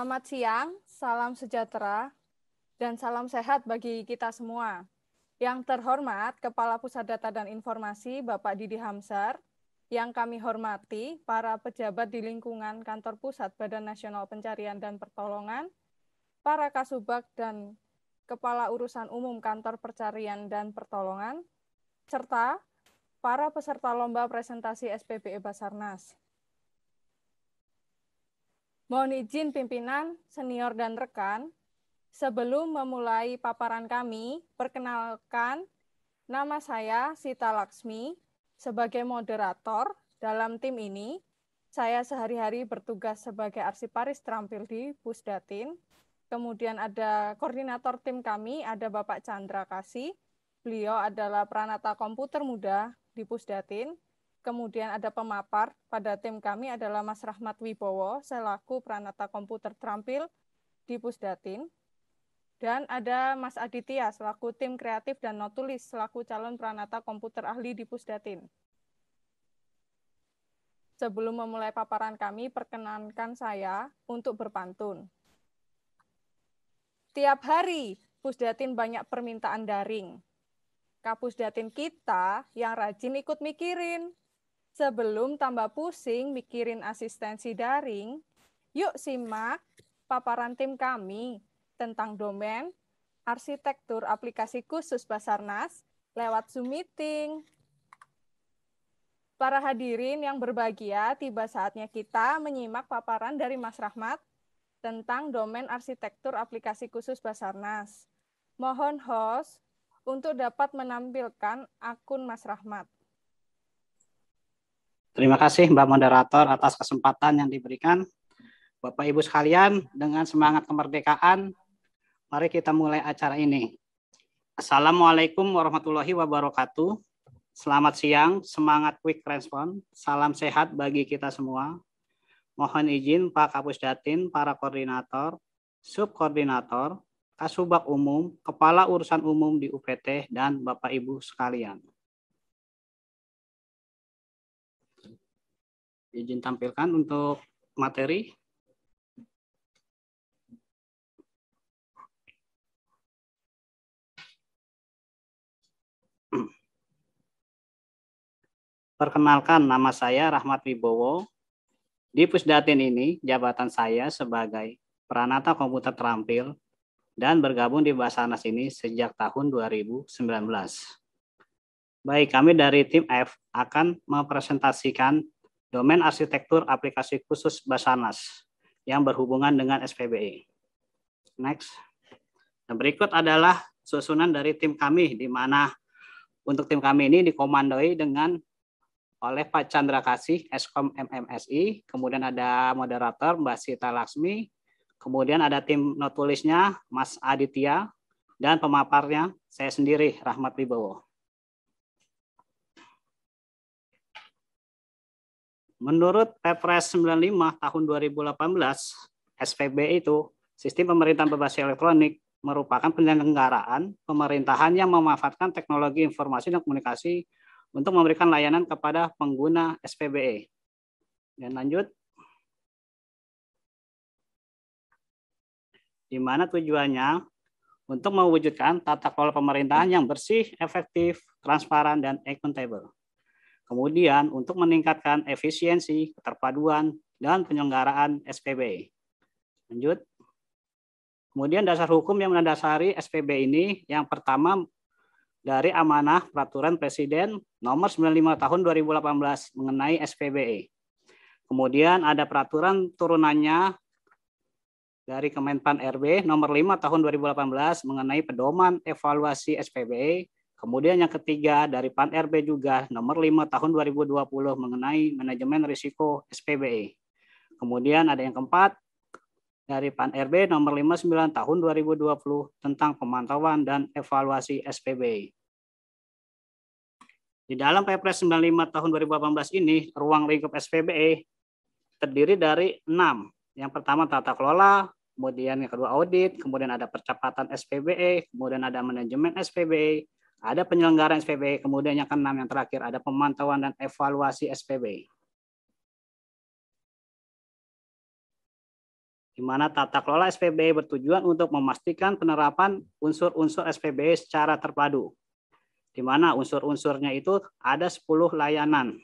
Selamat siang, salam sejahtera, dan salam sehat bagi kita semua. Yang terhormat Kepala Pusat Data dan Informasi Bapak Didi Hamsar, yang kami hormati para pejabat di lingkungan kantor pusat Badan Nasional Pencarian dan Pertolongan, para kasubag dan kepala urusan umum kantor pencarian dan pertolongan, serta para peserta lomba presentasi SPBE Basarnas. Mohon izin pimpinan, senior, dan rekan, sebelum memulai paparan kami, perkenalkan nama saya Sita Laksmi sebagai moderator dalam tim ini. Saya sehari-hari bertugas sebagai arsiparis terampil di Pusdatin. Kemudian ada koordinator tim kami, ada Bapak Chandra Kasih. Beliau adalah peranata Komputer Muda di Pusdatin. Kemudian ada pemapar pada tim kami adalah Mas Rahmat Wibowo selaku Pranata Komputer Terampil di Pusdatin. Dan ada Mas Aditya selaku tim kreatif dan notulis selaku calon Pranata Komputer Ahli di Pusdatin. Sebelum memulai paparan kami, perkenankan saya untuk berpantun. Tiap hari, Pusdatin banyak permintaan daring. Kapusdatin kita yang rajin ikut mikirin, Sebelum tambah pusing mikirin asistensi daring, yuk simak paparan tim kami tentang domain arsitektur aplikasi khusus Basarnas lewat Zoom meeting. Para hadirin yang berbahagia, tiba saatnya kita menyimak paparan dari Mas Rahmat tentang domain arsitektur aplikasi khusus Basarnas. Mohon host untuk dapat menampilkan akun Mas Rahmat. Terima kasih Mbak Moderator atas kesempatan yang diberikan. Bapak Ibu sekalian, dengan semangat kemerdekaan, mari kita mulai acara ini. Assalamualaikum warahmatullahi wabarakatuh. Selamat siang, semangat quick response. Salam sehat bagi kita semua. Mohon izin Pak Kapus Datin, para koordinator, subkoordinator, kasubag umum, kepala urusan umum di UPT, dan Bapak Ibu sekalian. izin tampilkan untuk materi. Perkenalkan, nama saya Rahmat Wibowo. Di Pusdatin ini, jabatan saya sebagai peranata Komputer Terampil dan bergabung di Basarnas ini sejak tahun 2019. Baik, kami dari tim F akan mempresentasikan domain arsitektur aplikasi khusus Basarnas yang berhubungan dengan SPBI. E. Next. Dan berikut adalah susunan dari tim kami, di mana untuk tim kami ini dikomandoi dengan oleh Pak Chandra Kasih, Eskom MMSI, kemudian ada moderator Mbak Sita Laksmi, kemudian ada tim notulisnya Mas Aditya, dan pemaparnya saya sendiri, Rahmat Wibowo. Menurut Perpres 95 tahun 2018, SPB itu sistem pemerintahan berbasis elektronik merupakan penyelenggaraan pemerintahan yang memanfaatkan teknologi informasi dan komunikasi untuk memberikan layanan kepada pengguna SPBE. Dan lanjut. Di mana tujuannya untuk mewujudkan tata kelola pemerintahan yang bersih, efektif, transparan, dan akuntabel. Kemudian untuk meningkatkan efisiensi, keterpaduan, dan penyelenggaraan SPB. Lanjut. Kemudian dasar hukum yang mendasari SPB ini yang pertama dari amanah peraturan Presiden nomor 95 tahun 2018 mengenai SPBE. Kemudian ada peraturan turunannya dari Kemenpan RB nomor 5 tahun 2018 mengenai pedoman evaluasi SPBE Kemudian yang ketiga dari Pan RB juga nomor 5 tahun 2020 mengenai manajemen risiko SPBE. Kemudian ada yang keempat dari Pan RB nomor 59 tahun 2020 tentang pemantauan dan evaluasi SPBE. Di dalam Perpres 95 tahun 2018 ini, ruang lingkup SPBE terdiri dari enam. Yang pertama tata kelola, kemudian yang kedua audit, kemudian ada percepatan SPBE, kemudian ada manajemen SPBE, ada penyelenggaraan SPB, kemudian yang keenam yang terakhir ada pemantauan dan evaluasi SPB. Di mana tata kelola SPB bertujuan untuk memastikan penerapan unsur-unsur SPB secara terpadu. Di mana unsur-unsurnya itu ada 10 layanan.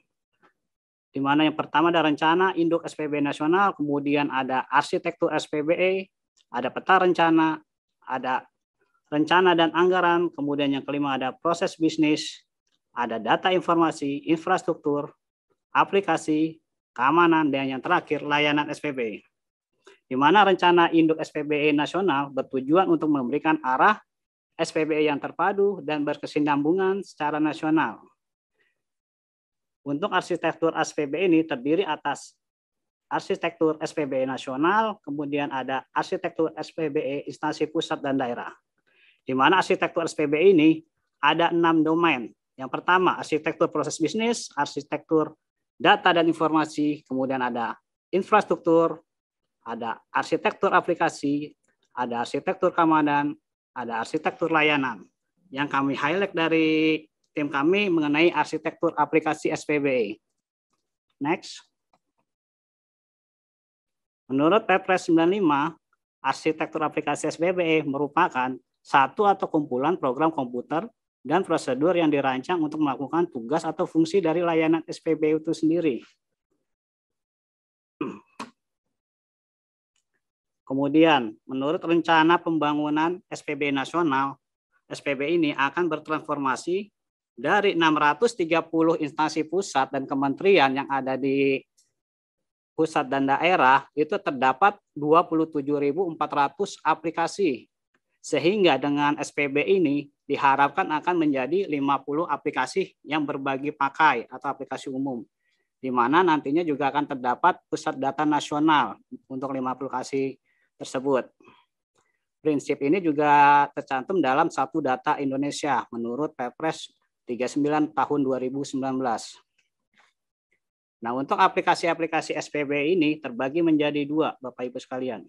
Di mana yang pertama ada rencana induk SPB nasional, kemudian ada arsitektur SPBE, ada peta rencana, ada rencana dan anggaran, kemudian yang kelima ada proses bisnis, ada data informasi, infrastruktur, aplikasi, keamanan, dan yang terakhir layanan SPB. Di mana rencana induk SPBE nasional bertujuan untuk memberikan arah SPBE yang terpadu dan berkesinambungan secara nasional. Untuk arsitektur SPBE ini terdiri atas arsitektur SPBE nasional, kemudian ada arsitektur SPBE instansi pusat dan daerah. Di mana arsitektur SPB ini ada enam domain. Yang pertama, arsitektur proses bisnis, arsitektur data dan informasi, kemudian ada infrastruktur, ada arsitektur aplikasi, ada arsitektur keamanan, ada arsitektur layanan. Yang kami highlight dari tim kami mengenai arsitektur aplikasi SPBE. Next. Menurut Perpres 95, arsitektur aplikasi SPBE merupakan satu atau kumpulan program komputer dan prosedur yang dirancang untuk melakukan tugas atau fungsi dari layanan SPBU itu sendiri. Kemudian, menurut rencana pembangunan SPB nasional, SPB ini akan bertransformasi dari 630 instansi pusat dan kementerian yang ada di pusat dan daerah itu terdapat 27.400 aplikasi sehingga dengan SPB ini diharapkan akan menjadi 50 aplikasi yang berbagi pakai atau aplikasi umum di mana nantinya juga akan terdapat pusat data nasional untuk 50 aplikasi tersebut. Prinsip ini juga tercantum dalam satu data Indonesia menurut Perpres 39 tahun 2019. Nah, untuk aplikasi-aplikasi SPB ini terbagi menjadi dua, Bapak Ibu sekalian.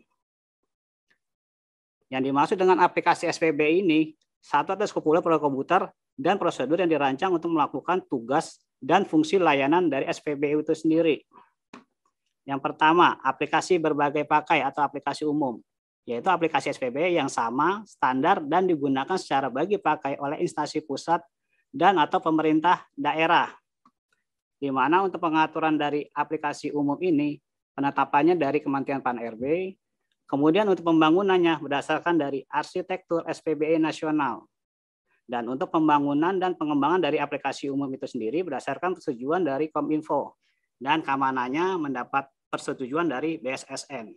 Yang dimaksud dengan aplikasi SPB ini, satu atas kepulauan produk komputer dan prosedur yang dirancang untuk melakukan tugas dan fungsi layanan dari SPBU itu sendiri. Yang pertama, aplikasi berbagai pakai atau aplikasi umum, yaitu aplikasi SPB yang sama, standar, dan digunakan secara bagi pakai oleh instansi pusat dan atau pemerintah daerah. Di mana untuk pengaturan dari aplikasi umum ini, penetapannya dari Kementerian Pan-RB, Kemudian untuk pembangunannya berdasarkan dari arsitektur SPBE nasional. Dan untuk pembangunan dan pengembangan dari aplikasi umum itu sendiri berdasarkan persetujuan dari Kominfo dan keamanannya mendapat persetujuan dari BSSN.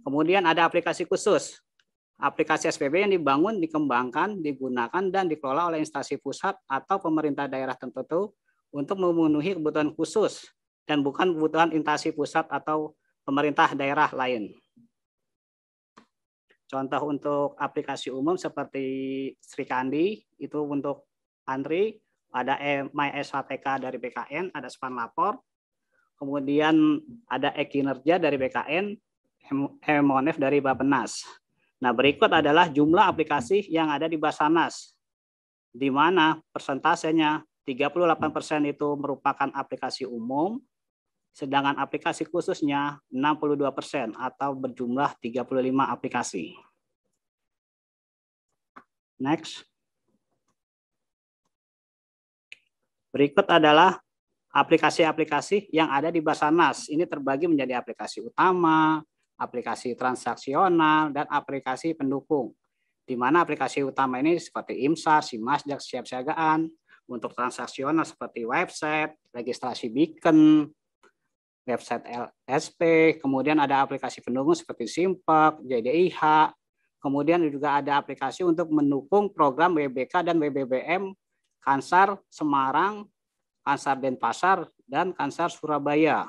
Kemudian ada aplikasi khusus. Aplikasi SPB e yang dibangun, dikembangkan, digunakan, dan dikelola oleh instansi pusat atau pemerintah daerah tertentu untuk memenuhi kebutuhan khusus dan bukan kebutuhan instansi pusat atau pemerintah daerah lain. Contoh untuk aplikasi umum seperti Sri Kandi itu untuk antri, ada e, MySHTK dari BKN, ada Span Lapor, kemudian ada e-kinerja dari BKN, Hemonef dari Bapenas. Nah, berikut adalah jumlah aplikasi yang ada di Basanas, di mana persentasenya 38% itu merupakan aplikasi umum, sedangkan aplikasi khususnya 62 persen atau berjumlah 35 aplikasi. Next. Berikut adalah aplikasi-aplikasi yang ada di Basarnas. Ini terbagi menjadi aplikasi utama, aplikasi transaksional, dan aplikasi pendukung. Di mana aplikasi utama ini seperti imsar SIMAS, dan siap-siagaan. Untuk transaksional seperti website, registrasi beacon, website LSP, kemudian ada aplikasi pendukung seperti Simpak, JDIH, kemudian juga ada aplikasi untuk mendukung program WBK dan WBBM Kansar Semarang, Kansar Denpasar, dan Kansar Surabaya.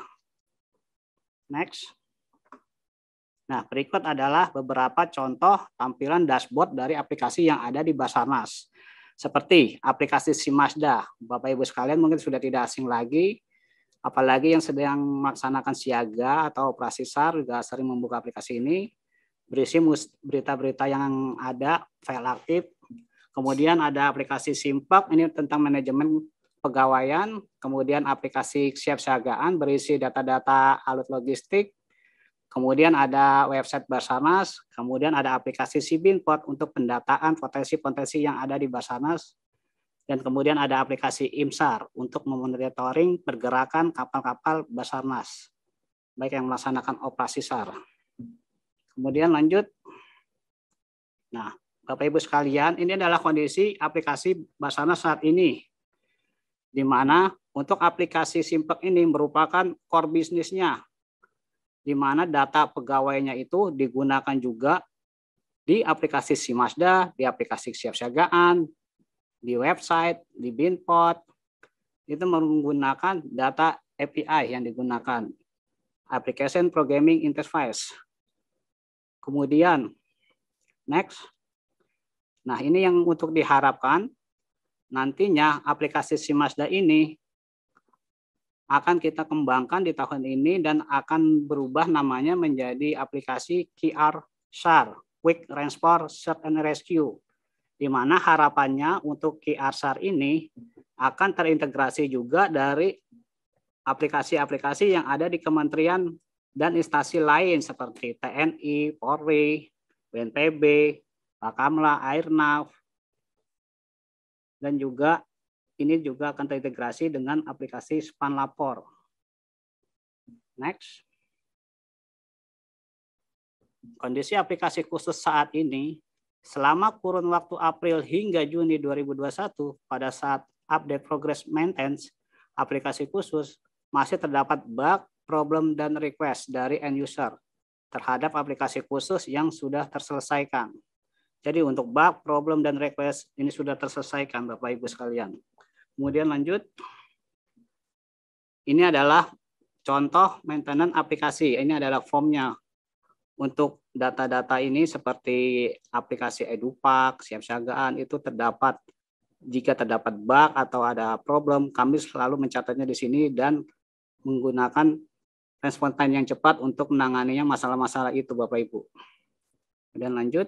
Next. Nah, berikut adalah beberapa contoh tampilan dashboard dari aplikasi yang ada di Basarnas. Seperti aplikasi Simasda. Bapak Ibu sekalian mungkin sudah tidak asing lagi Apalagi yang sedang melaksanakan siaga atau operasi SAR juga sering membuka aplikasi ini. Berisi berita-berita yang ada, file aktif. Kemudian ada aplikasi Simpak ini tentang manajemen pegawaian. Kemudian aplikasi siap siagaan berisi data-data alat logistik. Kemudian ada website Basarnas, kemudian ada aplikasi Sibinpot untuk pendataan potensi-potensi yang ada di Basarnas, dan kemudian ada aplikasi IMSAR untuk memonitoring pergerakan kapal-kapal Basarnas, baik yang melaksanakan operasi SAR. Kemudian lanjut. Nah, Bapak-Ibu sekalian, ini adalah kondisi aplikasi Basarnas saat ini, di mana untuk aplikasi Simpek ini merupakan core bisnisnya, di mana data pegawainya itu digunakan juga di aplikasi Simasda, di aplikasi siap-siagaan di website, di Binpot, itu menggunakan data API yang digunakan. Application Programming Interface. Kemudian, next. Nah, ini yang untuk diharapkan nantinya aplikasi Simasda ini akan kita kembangkan di tahun ini dan akan berubah namanya menjadi aplikasi QR SAR, Quick Response Search and Rescue di mana harapannya untuk QR SAR ini akan terintegrasi juga dari aplikasi-aplikasi yang ada di kementerian dan instansi lain seperti TNI, Polri, BNPB, Bakamla, Airnav, dan juga ini juga akan terintegrasi dengan aplikasi Span Lapor. Next. Kondisi aplikasi khusus saat ini Selama kurun waktu April hingga Juni 2021, pada saat update progress maintenance aplikasi khusus, masih terdapat bug, problem, dan request dari end user terhadap aplikasi khusus yang sudah terselesaikan. Jadi untuk bug, problem, dan request ini sudah terselesaikan Bapak-Ibu sekalian. Kemudian lanjut. Ini adalah contoh maintenance aplikasi. Ini adalah formnya untuk data-data ini seperti aplikasi Edupak, siap-siagaan itu terdapat jika terdapat bug atau ada problem, kami selalu mencatatnya di sini dan menggunakan respon time yang cepat untuk menanganinya masalah-masalah itu Bapak Ibu. Dan lanjut.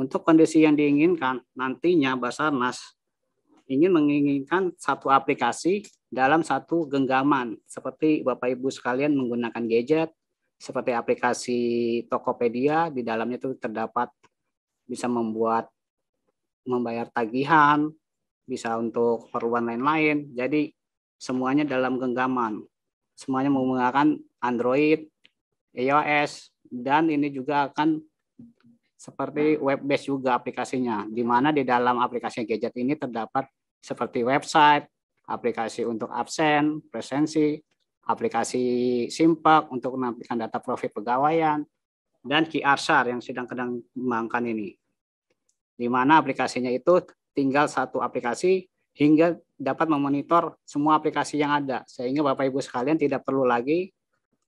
Untuk kondisi yang diinginkan, nantinya Basarnas ingin menginginkan satu aplikasi dalam satu genggaman seperti Bapak Ibu sekalian menggunakan gadget seperti aplikasi Tokopedia di dalamnya itu terdapat bisa membuat membayar tagihan, bisa untuk keperluan lain-lain. Jadi semuanya dalam genggaman. Semuanya menggunakan Android, iOS, dan ini juga akan seperti web-based juga aplikasinya, di mana di dalam aplikasi gadget ini terdapat seperti website, aplikasi untuk absen, presensi, aplikasi Simpak untuk menampilkan data profil pegawaian, dan QRSAR yang sedang sedang mengembangkan ini. Di mana aplikasinya itu tinggal satu aplikasi hingga dapat memonitor semua aplikasi yang ada sehingga Bapak Ibu sekalian tidak perlu lagi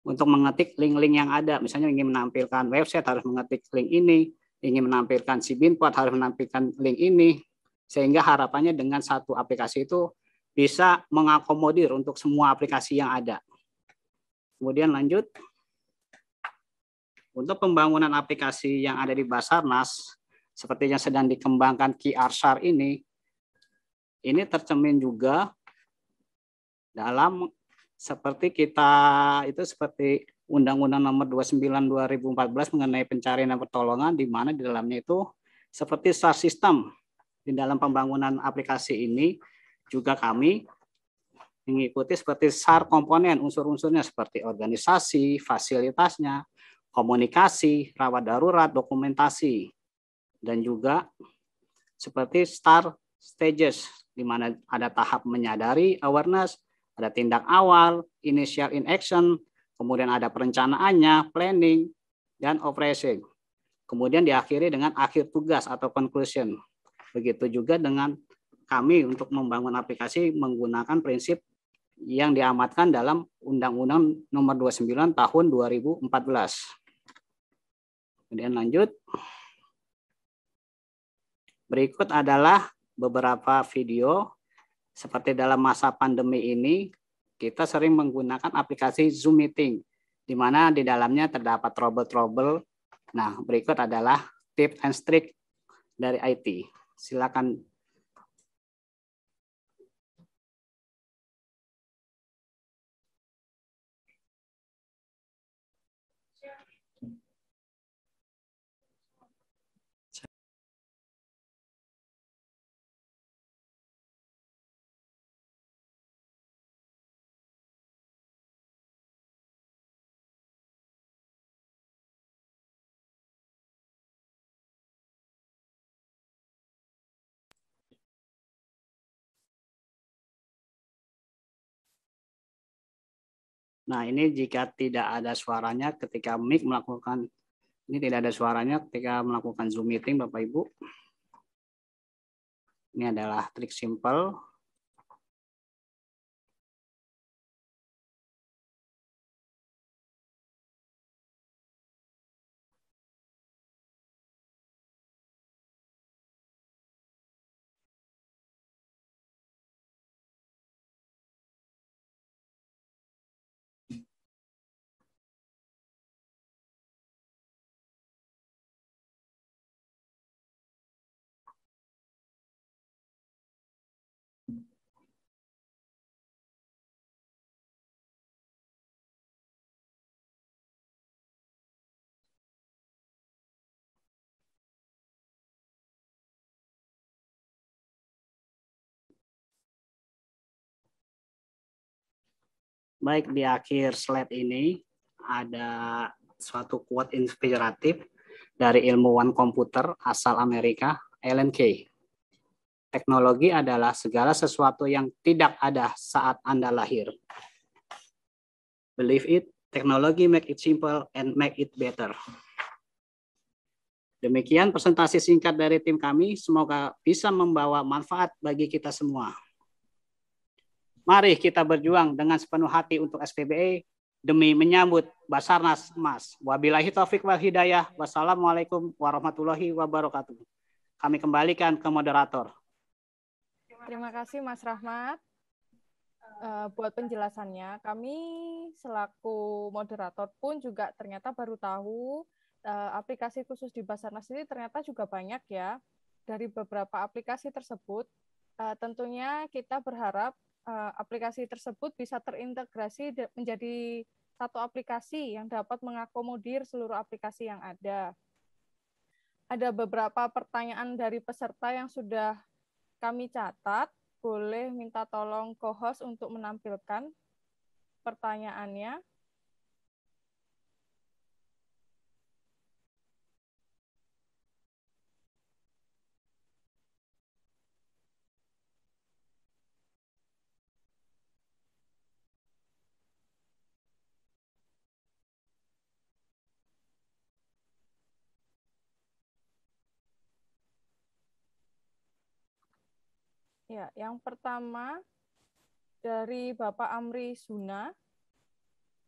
untuk mengetik link-link yang ada. Misalnya ingin menampilkan website harus mengetik link ini, ingin menampilkan si binpot harus menampilkan link ini sehingga harapannya dengan satu aplikasi itu bisa mengakomodir untuk semua aplikasi yang ada. Kemudian lanjut. Untuk pembangunan aplikasi yang ada di Basarnas, seperti yang sedang dikembangkan QRSAR ini, ini tercemin juga dalam seperti kita itu seperti Undang-Undang Nomor 29 2014 mengenai pencarian dan pertolongan di mana di dalamnya itu seperti SAR system di dalam pembangunan aplikasi ini juga kami mengikuti seperti SAR komponen unsur-unsurnya seperti organisasi, fasilitasnya, komunikasi, rawat darurat, dokumentasi, dan juga seperti STAR stages di mana ada tahap menyadari, awareness, ada tindak awal, initial in action, kemudian ada perencanaannya, planning, dan operation. Kemudian diakhiri dengan akhir tugas atau conclusion. Begitu juga dengan kami untuk membangun aplikasi menggunakan prinsip yang diamatkan dalam Undang-Undang Nomor 29 Tahun 2014. Kemudian lanjut. Berikut adalah beberapa video seperti dalam masa pandemi ini kita sering menggunakan aplikasi Zoom meeting di mana di dalamnya terdapat trouble-trouble. Nah, berikut adalah tips and trick dari IT. Silakan Yeah. Nah, ini jika tidak ada suaranya ketika mic melakukan ini tidak ada suaranya ketika melakukan Zoom meeting Bapak Ibu. Ini adalah trik simple Baik, di akhir slide ini ada suatu quote inspiratif dari ilmuwan komputer asal Amerika, Alan Kay. Teknologi adalah segala sesuatu yang tidak ada saat Anda lahir. Believe it, Teknologi make it simple and make it better. Demikian presentasi singkat dari tim kami, semoga bisa membawa manfaat bagi kita semua. Mari kita berjuang dengan sepenuh hati untuk SPBE demi menyambut Basarnas Mas Wabillahi taufik wal hidayah. Wassalamualaikum warahmatullahi wabarakatuh. Kami kembalikan ke moderator. Terima kasih Mas Rahmat eh, buat penjelasannya. Kami selaku moderator pun juga ternyata baru tahu eh, aplikasi khusus di Basarnas ini ternyata juga banyak ya. Dari beberapa aplikasi tersebut, eh, tentunya kita berharap Eh, aplikasi tersebut bisa terintegrasi menjadi satu aplikasi yang dapat mengakomodir seluruh aplikasi yang ada. Ada beberapa pertanyaan dari peserta yang sudah kami catat. Boleh minta tolong co-host untuk menampilkan pertanyaannya. Ya, yang pertama dari Bapak Amri Suna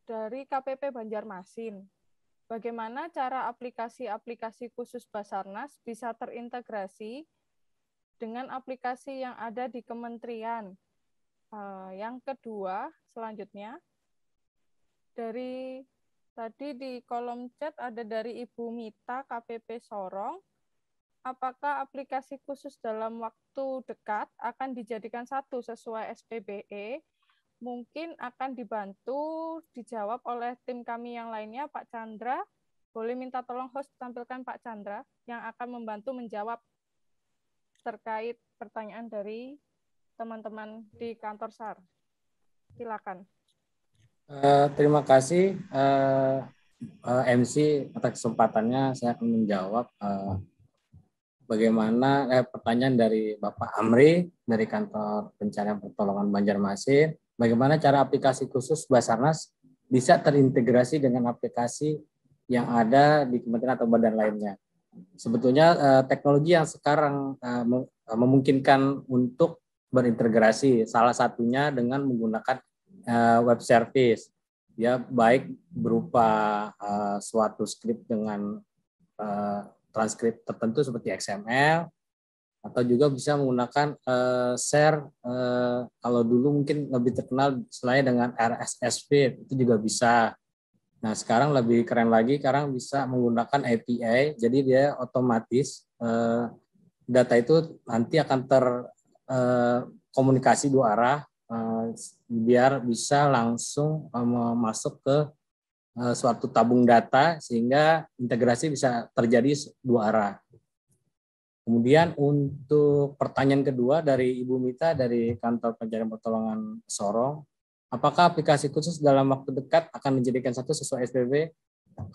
dari KPP Banjarmasin. Bagaimana cara aplikasi-aplikasi khusus Basarnas bisa terintegrasi dengan aplikasi yang ada di kementerian? Eh, yang kedua, selanjutnya dari tadi di kolom chat ada dari Ibu Mita KPP Sorong apakah aplikasi khusus dalam waktu dekat akan dijadikan satu sesuai SPBE? Mungkin akan dibantu dijawab oleh tim kami yang lainnya, Pak Chandra. Boleh minta tolong host tampilkan Pak Chandra yang akan membantu menjawab terkait pertanyaan dari teman-teman di kantor SAR. Silakan. Uh, terima kasih uh, eh, uh, eh, MC atas kesempatannya saya akan menjawab uh, bagaimana eh, pertanyaan dari Bapak Amri dari kantor pencarian pertolongan Banjarmasin, bagaimana cara aplikasi khusus Basarnas bisa terintegrasi dengan aplikasi yang ada di kementerian atau badan lainnya. Sebetulnya eh, teknologi yang sekarang eh, eh memungkinkan untuk berintegrasi salah satunya dengan menggunakan eh, web service. Ya baik berupa eh, suatu script dengan eh, transkrip tertentu seperti XML atau juga bisa menggunakan uh, share uh, kalau dulu mungkin lebih terkenal selain dengan RSS feed itu juga bisa. Nah, sekarang lebih keren lagi sekarang bisa menggunakan API. Jadi dia otomatis uh, data itu nanti akan terkomunikasi uh, dua arah uh, biar bisa langsung uh, masuk ke Eh, suatu tabung data sehingga integrasi bisa terjadi dua arah. Kemudian untuk pertanyaan kedua dari Ibu Mita dari Kantor Pencarian Pertolongan Sorong, apakah aplikasi khusus dalam waktu dekat akan menjadikan satu sesuai SPB?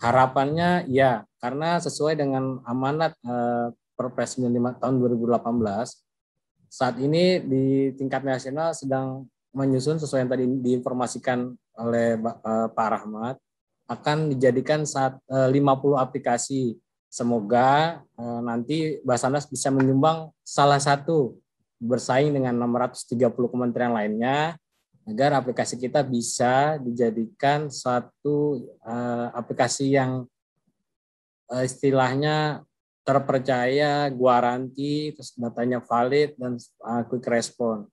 Harapannya ya, karena sesuai dengan amanat eh, Perpres 95 tahun 2018, saat ini di tingkat nasional sedang menyusun sesuai yang tadi diinformasikan oleh eh, Pak Rahmat, akan dijadikan saat 50 eh, aplikasi. Semoga eh, nanti Basarnas bisa menyumbang salah satu bersaing dengan 630 kementerian lainnya agar aplikasi kita bisa dijadikan satu eh, aplikasi yang istilahnya terpercaya, guaranti, terus datanya valid dan quick response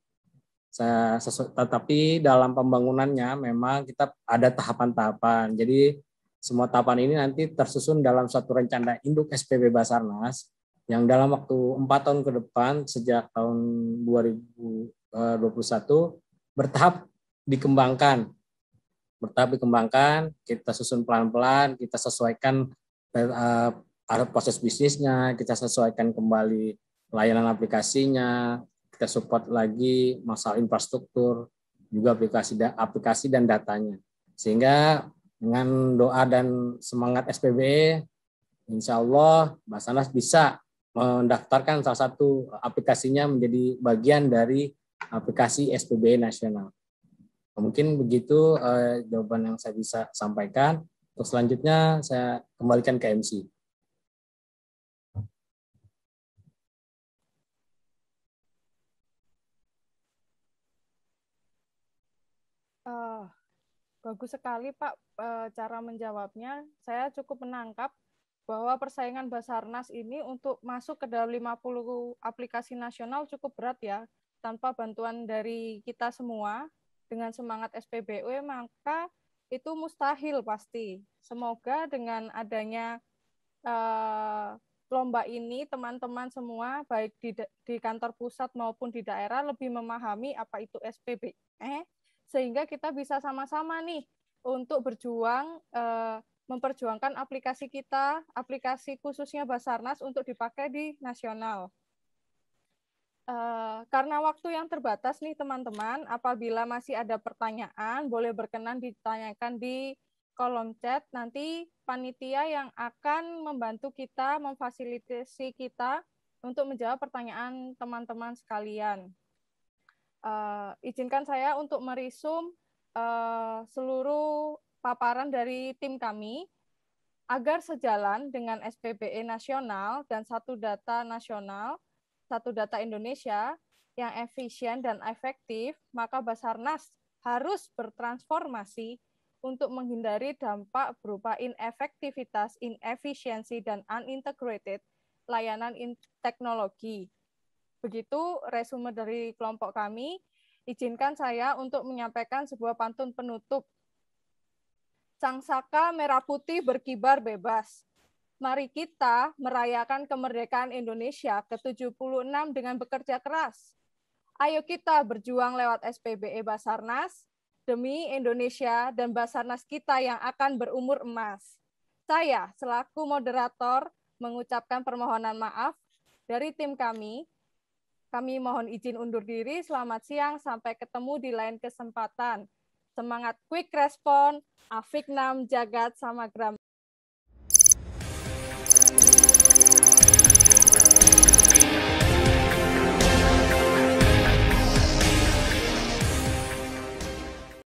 tetapi dalam pembangunannya memang kita ada tahapan-tahapan. Jadi semua tahapan ini nanti tersusun dalam satu rencana induk SPB Basarnas yang dalam waktu empat tahun ke depan sejak tahun 2021 eh, bertahap dikembangkan. Bertahap dikembangkan, kita susun pelan-pelan, kita sesuaikan eh, proses bisnisnya, kita sesuaikan kembali layanan aplikasinya, kita support lagi masalah infrastruktur, juga aplikasi aplikasi dan datanya. Sehingga dengan doa dan semangat SPBE, insya Allah Basanas bisa mendaftarkan salah satu aplikasinya menjadi bagian dari aplikasi SPBE nasional. Mungkin begitu eh, jawaban yang saya bisa sampaikan. Untuk selanjutnya saya kembalikan ke MC. Uh, bagus sekali Pak uh, cara menjawabnya. Saya cukup menangkap bahwa persaingan Basarnas ini untuk masuk ke dalam 50 aplikasi nasional cukup berat ya, tanpa bantuan dari kita semua dengan semangat SPBU maka itu mustahil pasti. Semoga dengan adanya uh, lomba ini teman-teman semua baik di di kantor pusat maupun di daerah lebih memahami apa itu SPBU. eh sehingga kita bisa sama-sama nih untuk berjuang eh, memperjuangkan aplikasi kita, aplikasi khususnya Basarnas untuk dipakai di nasional. Uh, karena waktu yang terbatas nih teman-teman, apabila masih ada pertanyaan, boleh berkenan ditanyakan di kolom chat. Nanti panitia yang akan membantu kita, memfasilitasi kita untuk menjawab pertanyaan teman-teman sekalian uh, izinkan saya untuk merisum uh, seluruh paparan dari tim kami agar sejalan dengan SPBE nasional dan satu data nasional, satu data Indonesia yang efisien dan efektif, maka Basarnas harus bertransformasi untuk menghindari dampak berupa inefektivitas, inefisiensi, dan unintegrated layanan teknologi Begitu resume dari kelompok kami. Izinkan saya untuk menyampaikan sebuah pantun penutup. Sang Saka Merah Putih berkibar bebas. Mari kita merayakan kemerdekaan Indonesia ke-76 dengan bekerja keras. Ayo kita berjuang lewat SPBE Basarnas demi Indonesia dan Basarnas kita yang akan berumur emas. Saya selaku moderator mengucapkan permohonan maaf dari tim kami kami mohon izin undur diri. Selamat siang. Sampai ketemu di lain kesempatan. Semangat quick respon, Afik Nam Jagat, sama Gram.